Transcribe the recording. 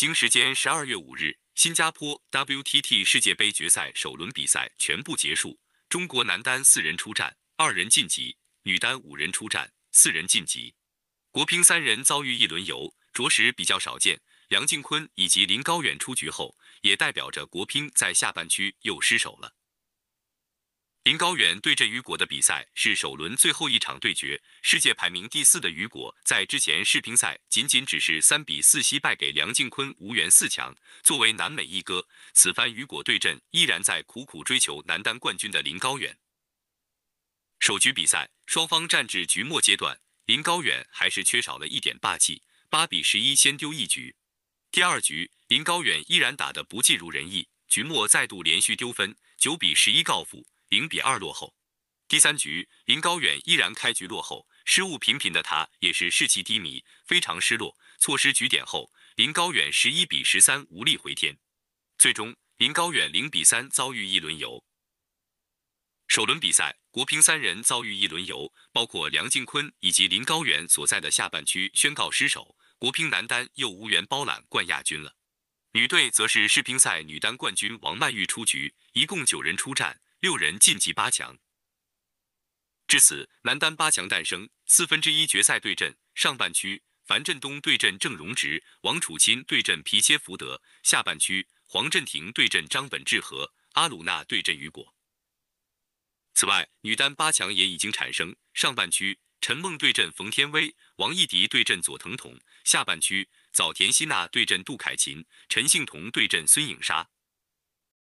北京时间十二月五日，新加坡 WTT 世界杯决赛首轮比赛全部结束。中国男单四人出战，二人晋级；女单五人出战，四人晋级。国乒三人遭遇一轮游，着实比较少见。梁靖昆以及林高远出局后，也代表着国乒在下半区又失手了。林高远对阵雨果的比赛是首轮最后一场对决。世界排名第四的雨果在之前世乒赛仅仅只是三比四惜败给梁靖昆，无缘四强。作为南美一哥，此番雨果对阵依然在苦苦追求男单冠军的林高远。首局比赛，双方战至局末阶段，林高远还是缺少了一点霸气，八比十一先丢一局。第二局，林高远依然打得不尽如人意，局末再度连续丢分，九比十一告负。零比二落后，第三局林高远依然开局落后，失误频频的他也是士气低迷，非常失落。错失局点后，林高远十一比十三无力回天，最终林高远零比三遭遇一轮游。首轮比赛国乒三人遭遇一轮游，包括梁靖昆以及林高远所在的下半区宣告失守，国乒男单又无缘包揽冠亚军了。女队则是世乒赛女单冠军王曼玉出局，一共九人出战。六人晋级八强。至此，男单八强诞生，四分之一决赛对阵：上半区樊振东对阵郑荣植，王楚钦对阵皮切福德；下半区黄镇廷对阵张本智和，阿鲁纳对阵雨果。此外，女单八强也已经产生：上半区陈梦对阵冯天薇，王艺迪对阵佐藤桐，下半区早田希娜对阵杜凯琴，陈幸同对阵孙颖莎。